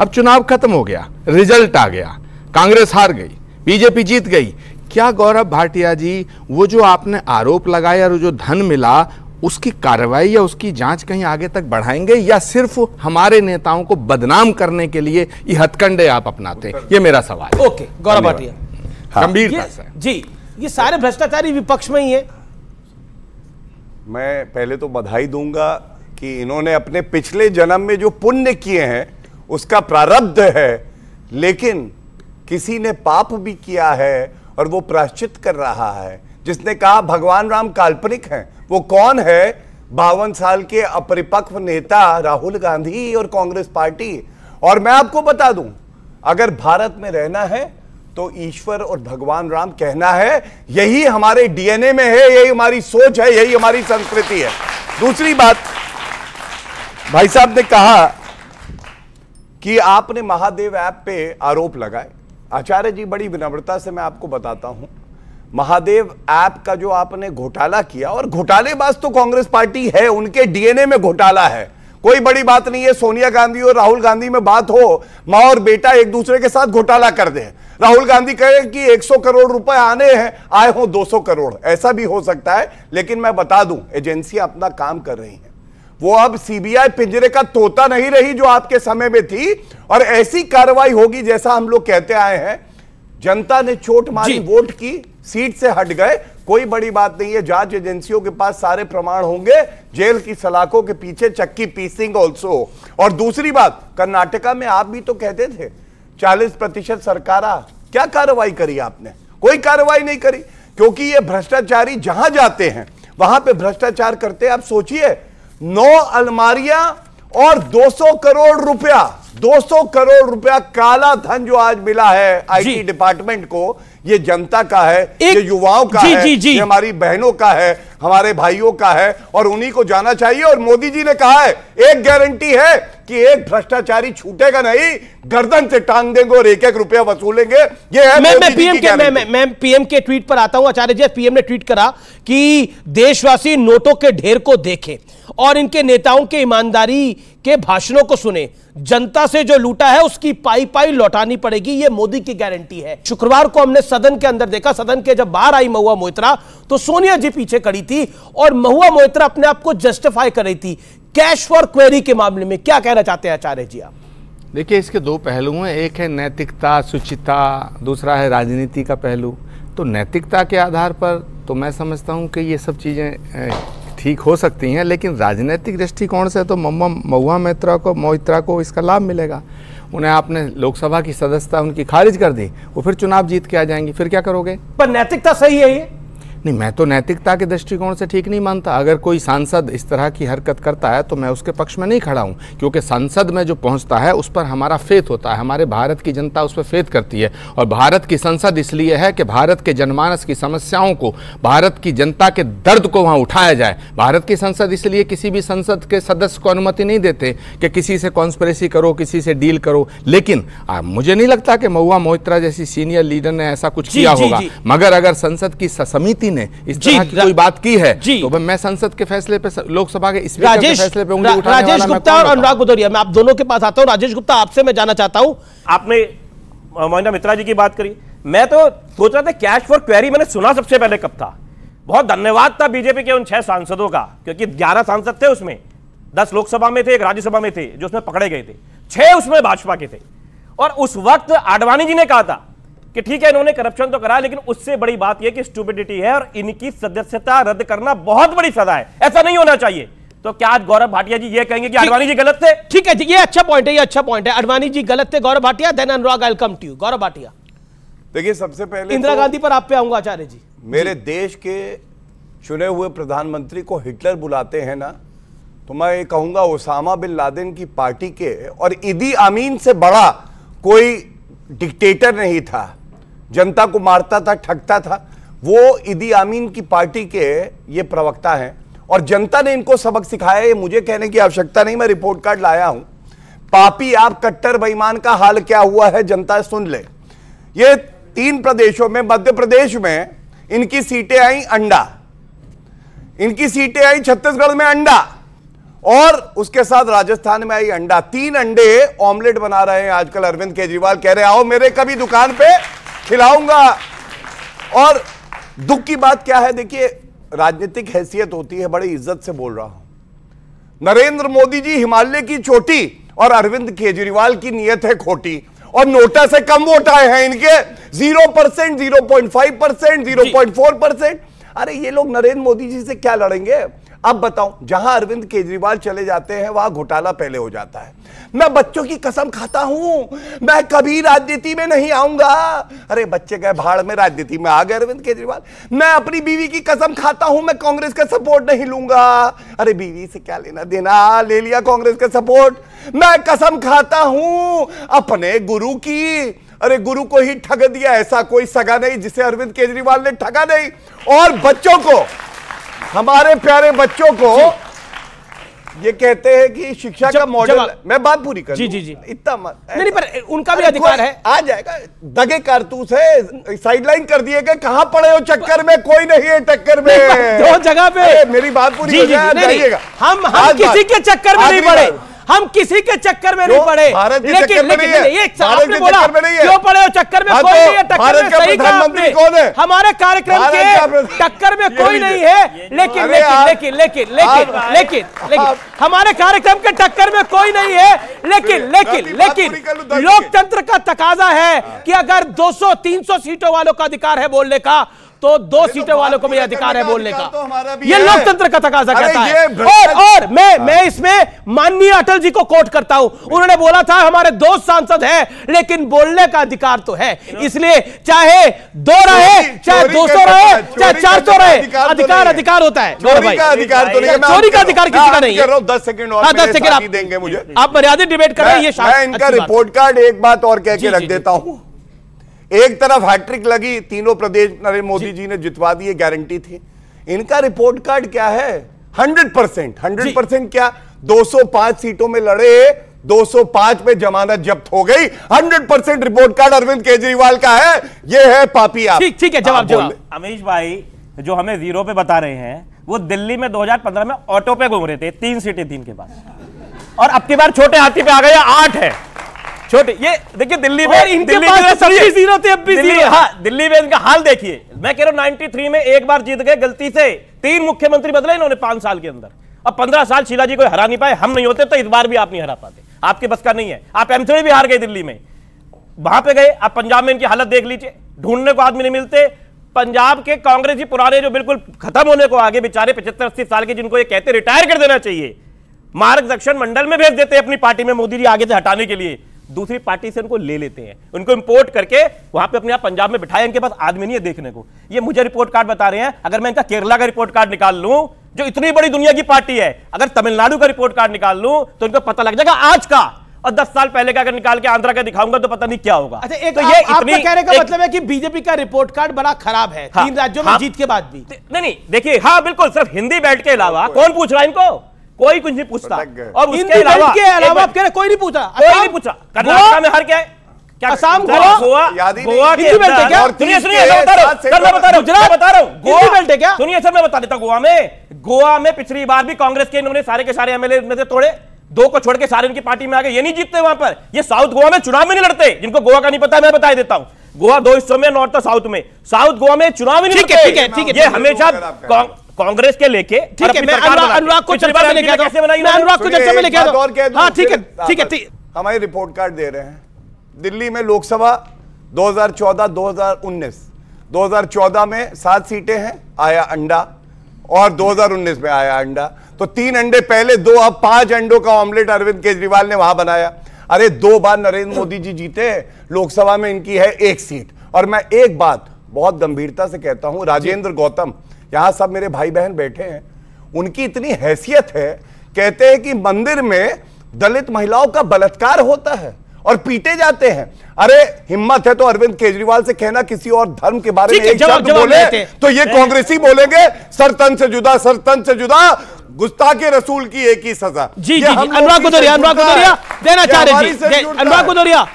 अब चुनाव खत्म हो गया रिजल्ट आ गया कांग्रेस हार गई बीजेपी जीत गई क्या गौरव भाटिया जी वो जो आपने आरोप लगाया और जो धन मिला उसकी कार्रवाई या उसकी जांच कहीं आगे तक बढ़ाएंगे या सिर्फ हमारे नेताओं को बदनाम करने के लिए ये हथकंडे आप अपनाते हैं ये मेरा सवाल ओके गौरव भाटिया हाँ। गंभीर जी ये सारे भ्रष्टाचारी विपक्ष में ही है मैं पहले तो बधाई दूंगा कि इन्होंने अपने पिछले जन्म में जो पुण्य किए हैं उसका प्रारब्ध है लेकिन किसी ने पाप भी किया है और वो प्राश्चित कर रहा है जिसने कहा भगवान राम काल्पनिक हैं वो कौन है बावन साल के अपरिपक्व नेता राहुल गांधी और कांग्रेस पार्टी और मैं आपको बता दूं अगर भारत में रहना है तो ईश्वर और भगवान राम कहना है यही हमारे डीएनए में है यही हमारी सोच है यही हमारी संस्कृति है दूसरी बात भाई साहब ने कहा कि आपने महादेव ऐप पे आरोप लगाए आचार्य जी बड़ी विनम्रता से मैं आपको बताता हूं महादेव ऐप का जो आपने घोटाला किया और घोटालेबाज तो कांग्रेस पार्टी है उनके डीएनए में घोटाला है कोई बड़ी बात नहीं है सोनिया गांधी और राहुल गांधी में बात हो माँ और बेटा एक दूसरे के साथ घोटाला कर दे राहुल गांधी कहे कि 100 करोड़ रुपए आने हैं आए हो 200 करोड़ ऐसा भी हो सकता है लेकिन मैं बता दूं एजेंसियां अपना काम कर रही हैं वो अब सीबीआई पिंजरे का तोता नहीं रही जो आपके समय में थी और ऐसी कार्रवाई होगी जैसा हम लोग कहते आए हैं जनता ने चोट मारी वोट की सीट से हट गए कोई बड़ी बात नहीं है जांच एजेंसियों के पास सारे प्रमाण होंगे जेल की सलाखों के पीछे चक्की पीसिंग ऑल्सो और दूसरी बात कर्नाटका में आप भी तो कहते थे 40 प्रतिशत सरकार क्या कार्रवाई करी आपने कोई कार्रवाई नहीं करी क्योंकि ये भ्रष्टाचारी जहां जाते हैं वहां पे भ्रष्टाचार करते हैं आप सोचिए नौ अलमारियां और 200 करोड़ रुपया 200 करोड़ रुपया काला धन जो आज मिला है आईटी डिपार्टमेंट को ये जनता का है एक, ये युवाओं का जी, है जी, जी. ये हमारी बहनों का है हमारे भाइयों का है और उन्हीं को जाना चाहिए और मोदी जी ने कहा है एक गारंटी है कि एक भ्रष्टाचारी छूटेगा नहीं गर्दन से टांग देंगे और एक एक रुपया वसूलेंगे ये है मैं मैं पीएम के मैं मैं पीएम के ट्वीट पर आता हूं आचार्य जी पीएम ने ट्वीट करा कि देशवासी नोटों के ढेर को देखें और इनके नेताओं के ईमानदारी के भाषणों को सुने जनता से जो लूटा है उसकी पाई पाई लौटानी पड़ेगी ये मोदी की गारंटी है शुक्रवार को हमने सदन के अंदर देखा सदन के जब बाहर आई महुआ मोहित्रा तो सोनिया जी पीछे खड़ी थी और महुआ मोहित्रा अपने आप को जस्टिफाई कर रही थी कैश फॉर क्वेरी के मामले में क्या कहना चाहते हैं आचार्य जी आप देखिए इसके दो पहलू हैं एक है नैतिकता शुचिता दूसरा है राजनीति का पहलू तो नैतिकता के आधार पर तो मैं समझता हूँ कि ये सब चीज़ें ठीक हो सकती हैं लेकिन राजनीतिक दृष्टिकोण से तो मम्मा महुआ मित्रा को मोहित्रा को इसका लाभ मिलेगा उन्हें आपने लोकसभा की सदस्यता उनकी खारिज कर दी वो फिर चुनाव जीत के आ जाएंगी फिर क्या करोगे पर नैतिकता सही है ये नहीं मैं तो नैतिकता के दृष्टिकोण से ठीक नहीं मानता अगर कोई सांसद इस तरह की हरकत करता है तो मैं उसके पक्ष में नहीं खड़ा हूँ क्योंकि संसद में जो पहुँचता है उस पर हमारा फेत होता है हमारे भारत की जनता उस पर फेत करती है और भारत की संसद इसलिए है कि भारत के जनमानस की समस्याओं को भारत की जनता के दर्द को वहाँ उठाया जाए भारत की संसद इसलिए किसी भी संसद के सदस्य को अनुमति नहीं देते कि किसी से कॉन्स्परेसी करो किसी से डील करो लेकिन मुझे नहीं लगता कि महुआ मोहित्रा जैसी सीनियर लीडर ने ऐसा कुछ किया होगा मगर अगर संसद की समिति ने इस तरह की कोई बात की है तो मैं संसद के फैसले पे लोकसभा के इस फैसले पे राजेश गुप्ता और अनुराग भदौरिया मैं आप दोनों के पास आता हूँ राजेश गुप्ता आपसे मैं जाना चाहता हूँ आपने मोहिंदा मित्रा जी की बात करी मैं तो सोच रहा था कैश फॉर क्वेरी मैंने सुना सबसे पहले कब था बहुत धन्यवाद था बीजेपी के उन छह सांसदों का क्योंकि ग्यारह सांसद थे उसमें दस लोकसभा में थे एक राज्यसभा में थे जो उसमें पकड़े गए थे छह उसमें भाजपा के थे और उस वक्त आडवाणी जी ने कहा था कि ठीक है इन्होंने करप्शन तो करा लेकिन उससे बड़ी बात यह कि स्टूबिडिटी है और इनकी सदस्यता रद्द करना बहुत बड़ी सजा है ऐसा नहीं होना चाहिए तो क्या आज गौरव भाटिया जी ये कहेंगे कि अडवाणी जी गलत थे ठीक है ये अच्छा पॉइंट है ये अच्छा पॉइंट है अडवाणी जी गलत थे Gaurav Bhatia then Anurag welcome to you Gaurav Bhatia देखिए सबसे पहले इंदिरा तो गांधी पर आप पे आऊंगा आचार्य जी मेरे जी। देश के चुने हुए प्रधानमंत्री को हिटलर बुलाते हैं ना तो मैं ये कहूंगा ओसामा बिन लादेन की पार्टी के और इदी अमीन से बड़ा कोई डिक्टेटर नहीं था जनता को मारता था ठगता था वो इदी आमीन की पार्टी के ये प्रवक्ता हैं और जनता ने इनको सबक सिखाया ये मुझे कहने की आवश्यकता नहीं मैं रिपोर्ट कार्ड लाया हूं पापी आप कट्टर बेईमान का हाल क्या हुआ है जनता सुन ले ये तीन प्रदेशों में मध्य प्रदेश में इनकी सीटें आई अंडा इनकी सीटें आई छत्तीसगढ़ में अंडा और उसके साथ राजस्थान में आई अंडा तीन अंडे ऑमलेट बना रहे हैं आजकल अरविंद केजरीवाल कह रहे आओ मेरे कभी दुकान पे खिलाऊंगा और दुख की बात क्या है देखिए राजनीतिक हैसियत होती है बड़ी इज्जत से बोल रहा हूं नरेंद्र मोदी जी हिमालय की चोटी और अरविंद केजरीवाल की नीयत है खोटी और नोटा से कम वोट आए हैं इनके zero percent zero point five percent zero point four percent अरे ये लोग नरेंद्र मोदी जी से क्या लड़ेंगे अब बताओ जहां अरविंद केजरीवाल चले जाते हैं वहां घोटाला पहले हो जाता है मैं बच्चों की कसम खाता हूं मैं कभी राजनीति में नहीं आऊंगा अरे बच्चे गए भाड़ में राजनीति में आ गए अरविंद केजरीवाल मैं अपनी बीवी की कसम खाता हूं मैं कांग्रेस का सपोर्ट नहीं लूंगा अरे बीवी से क्या लेना देना ले लिया कांग्रेस का सपोर्ट मैं कसम खाता हूं अपने गुरु की अरे गुरु को ही ठग दिया ऐसा कोई सगा नहीं जिसे अरविंद केजरीवाल ने ठगा नहीं और बच्चों को हमारे प्यारे बच्चों को ये कहते हैं कि शिक्षा जब, का मॉडल मैं बात पूरी कर जी जी जी इतना मत नहीं पर उनका भी अधिकार है आ जाएगा दगे कारतूस है साइडलाइन कर दिए गए कहाँ पड़े हो चक्कर में कोई नहीं है टक्कर में दो जगह पे मेरी बात पूरी हम हम किसी के चक्कर में नहीं पड़े हम किसी के चक्कर में नहीं पड़े लेकिन बोला पड़े हो चक्कर में कोई नहीं है टक्कर में सही हमारे कार्यक्रम के टक्कर में कोई नहीं है लेकिन लेकिन लेकिन लेकिन लेकिन लेकिन हमारे कार्यक्रम के टक्कर में कोई नहीं है लेकिन लेकिन लेकिन लोकतंत्र का तकाजा है हाँ। कि अगर 200 300 सीटों वालों का अधिकार है बोलने का तो दो तो सीटों वालों को भी अधिकार है बोलने का तो ये लोकतंत्र का तकाजा कहता है और और मैं मैं हाँ। इसमें माननीय अटल जी को कोट करता हूं उन्होंने बोला था हमारे दो सांसद हैं लेकिन बोलने का अधिकार तो है इसलिए चाहे दो रहे चाहे दो सौ रहे चाहे चार सौ रहे अधिकार तो अधिकार होता है चोरी का अधिकार तो चोरी का अधिकार किसी का नहीं दस सेकंड हाँ, दस सेकंड आप देंगे मुझे आप मर्यादित डिबेट कर रहे हैं ये इनका रिपोर्ट कार्ड एक बात और कह के रख देता हूँ एक तरफ हैट्रिक लगी तीनों प्रदेश नरेंद्र मोदी जी, जी ने जितवा दिए गारंटी थी इनका रिपोर्ट कार्ड क्या है हंड्रेड परसेंट हंड्रेड परसेंट क्या 205 सीटों में लड़े 205 में जमानत जब्त हो गई 100 percent report card Arvind Kejriwal का है ये है पापी आप ठीक ठीक है जवाब जवाब अमीश भाई जो हमें जीरो पे बता रहे हैं वो दिल्ली में पंद्रह में ऑटो पे घूम रहे थे तीन सीटें तीन के पास और अब की बार छोटे हाथी पे आ गए आठ है छोटी ये देखिए दिल्ली में इनके दिल्ली पास सभी जीरो थे अब भी दिल्ली हाँ दिल्ली में इनका हाल देखिए मैं कह रहा हूँ 93 में एक बार जीत गए गलती से तीन मुख्यमंत्री बदले इन्होंने पांच साल के अंदर अब पंद्रह साल शीला जी को हरा नहीं पाए हम नहीं होते तो इस बार भी आप नहीं हरा पाते आपके बस का नहीं है आप एमसीडी भी हार गए दिल्ली में वहां पे गए आप पंजाब में इनकी हालत देख लीजिए ढूंढने को आदमी नहीं मिलते पंजाब के कांग्रेस ही पुराने जो बिल्कुल खत्म होने को आगे बेचारे पचहत्तर अस्सी साल के जिनको ये कहते रिटायर कर देना चाहिए मार्ग दक्षिण मंडल में भेज देते अपनी पार्टी में मोदी जी आगे से हटाने के लिए दूसरी पार्टी से उनको ले लेते हैं उनको इंपोर्ट करके वहां पे अपने आप पंजाब में बिठाए इनके पास आदमी नहीं है देखने को ये मुझे रिपोर्ट कार्ड बता रहे हैं अगर मैं इनका केरला का रिपोर्ट कार्ड निकाल लूं जो इतनी बड़ी दुनिया की पार्टी है अगर तमिलनाडु का रिपोर्ट कार्ड निकाल लूं तो इनको पता लग जाएगा आज का और दस साल पहले का अगर निकाल के आंध्रा का दिखाऊंगा तो पता नहीं क्या होगा अच्छा, एक तो ये आप, इतनी, कह रहे का एक, मतलब है कि बीजेपी का रिपोर्ट कार्ड बड़ा खराब है हाँ, तीन राज्यों में हाँ, जीत के बाद भी नहीं नहीं देखिए हाँ बिल्कुल सिर्फ हिंदी बैठ के अलावा कौन पूछ रहा है इनको कोई कुछ नहीं पूछता और उसके अलावा के अलावा आप कह रहे कोई नहीं पूछा कोई नहीं पूछा कर्नाटक में हर क्या है असम गोवा गोवा के सुनिए सुनिए बता रहा हूं बता रहा हूं बता रहा हूं गोवा बेल्ट है क्या सुनिए सर मैं बता देता गोवा में गोवा में पिछली बार भी कांग्रेस के इन्होंने सारे के सारे एमएलए में से तोड़े दो को छोड़ के सारे उनकी पार्टी में आ गए ये नहीं जीतते वहां पर ये साउथ गोवा में चुनाव में नहीं लड़ते जिनको गोवा का नहीं पता मैं बता देता हूं गोवा दो हिस्सों में नॉर्थ और साउथ में साउथ गोवा में चुनाव ही नहीं ठीक है ठीक है ये हमेशा कांग्रेस के लेके अनुराग को चर्चा में अनुराग को चर्चा में लेके हाँ, ठीक है हाँ, ठीक है हमारी रिपोर्ट कार्ड दे रहे हैं दिल्ली में लोकसभा 2014 2019 2014 में सात सीटें हैं आया अंडा और 2019 में आया अंडा तो तीन अंडे पहले दो अब पांच अंडों का ऑमलेट अरविंद केजरीवाल ने वहां बनाया अरे दो बार नरेंद्र मोदी जी जीते लोकसभा में इनकी है एक सीट और मैं एक बात बहुत गंभीरता से कहता हूं राजेंद्र गौतम यहां सब मेरे भाई बहन बैठे हैं उनकी इतनी हैसियत है कहते हैं कि मंदिर में दलित महिलाओं का बलात्कार होता है और पीटे जाते हैं अरे हिम्मत है तो अरविंद केजरीवाल से कहना किसी और धर्म के बारे में एक जब, जब बोले तो ये कांग्रेसी बोलेंगे सरतन से जुदा सरतन से जुदा गुस्ता के रसूल की एक ही सजा जी जी अनुराग कुदरिया अनुराग कुदरिया देना चाह रहे अनुराग कुदरिया